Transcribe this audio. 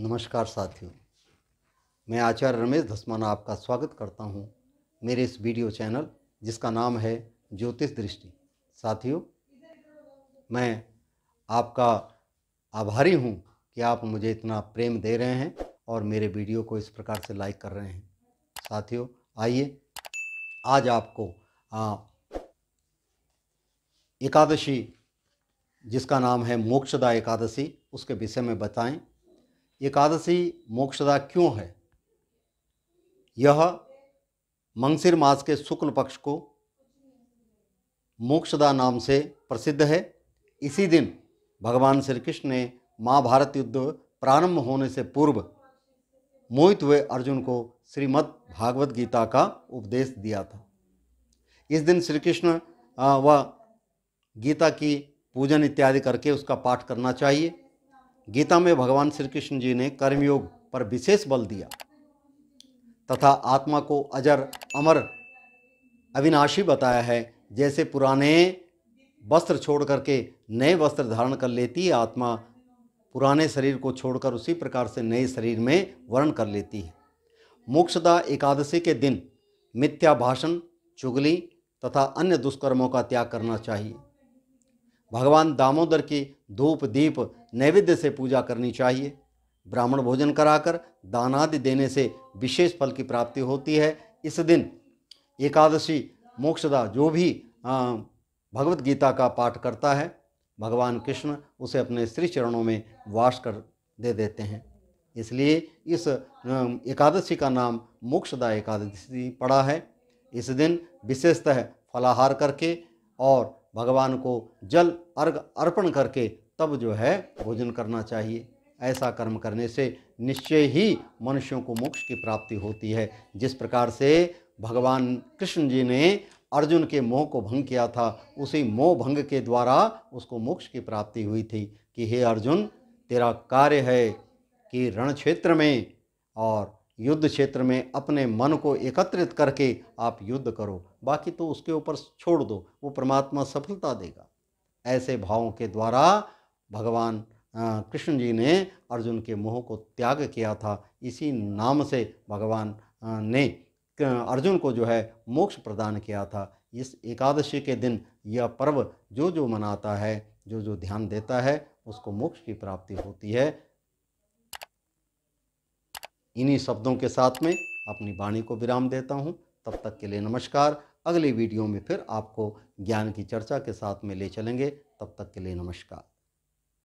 नमस्कार साथियों मैं आचार्य रमेश धस्माना आपका स्वागत करता हूं मेरे इस वीडियो चैनल जिसका नाम है ज्योतिष दृष्टि साथियों मैं आपका आभारी हूं कि आप मुझे इतना प्रेम दे रहे हैं और मेरे वीडियो को इस प्रकार से लाइक कर रहे हैं साथियों आइए आज आपको आ, एकादशी जिसका नाम है मोक्षदा एकादशी उसके विषय में बताएं एकादशी मोक्षदा क्यों है यह मंगसिर मास के शुक्ल पक्ष को मोक्षदा नाम से प्रसिद्ध है इसी दिन भगवान श्री कृष्ण ने महाभारत युद्ध प्रारंभ होने से पूर्व मोहित हुए अर्जुन को श्रीमद् भागवत गीता का उपदेश दिया था इस दिन श्री कृष्ण व गीता की पूजन इत्यादि करके उसका पाठ करना चाहिए गीता में भगवान श्री कृष्ण जी ने कर्मयोग पर विशेष बल दिया तथा आत्मा को अजर अमर अविनाशी बताया है जैसे पुराने वस्त्र छोड़ करके नए वस्त्र धारण कर लेती है आत्मा पुराने शरीर को छोड़कर उसी प्रकार से नए शरीर में वर्ण कर लेती है मोक्षदा एकादशी के दिन मिथ्या भाषण चुगली तथा अन्य दुष्कर्मों का त्याग करना चाहिए भगवान दामोदर की धूप दीप नैवेद्य से पूजा करनी चाहिए ब्राह्मण भोजन कराकर दानादि देने से विशेष फल की प्राप्ति होती है इस दिन एकादशी मोक्षदा जो भी भगवत गीता का पाठ करता है भगवान कृष्ण उसे अपने श्री चरणों में वास कर दे देते हैं इसलिए इस एकादशी का नाम मोक्षदा एकादशी पड़ा है इस दिन विशेषतः फलाहार करके और भगवान को जल अर्घ अर्पण करके तब जो है भोजन करना चाहिए ऐसा कर्म करने से निश्चय ही मनुष्यों को मोक्ष की प्राप्ति होती है जिस प्रकार से भगवान कृष्ण जी ने अर्जुन के मोह को भंग किया था उसी मोह भंग के द्वारा उसको मोक्ष की प्राप्ति हुई थी कि हे अर्जुन तेरा कार्य है कि रण क्षेत्र में और युद्ध क्षेत्र में अपने मन को एकत्रित करके आप युद्ध करो बाकी तो उसके ऊपर छोड़ दो वो परमात्मा सफलता देगा ऐसे भावों के द्वारा भगवान कृष्ण जी ने अर्जुन के मोह को त्याग किया था इसी नाम से भगवान ने अर्जुन को जो है मोक्ष प्रदान किया था इस एकादशी के दिन यह पर्व जो जो मनाता है जो जो ध्यान देता है उसको मोक्ष की प्राप्ति होती है इन्हीं शब्दों के साथ में अपनी वाणी को विराम देता हूँ तब तक के लिए नमस्कार अगले वीडियो में फिर आपको ज्ञान की चर्चा के साथ में ले चलेंगे तब तक के लिए नमस्कार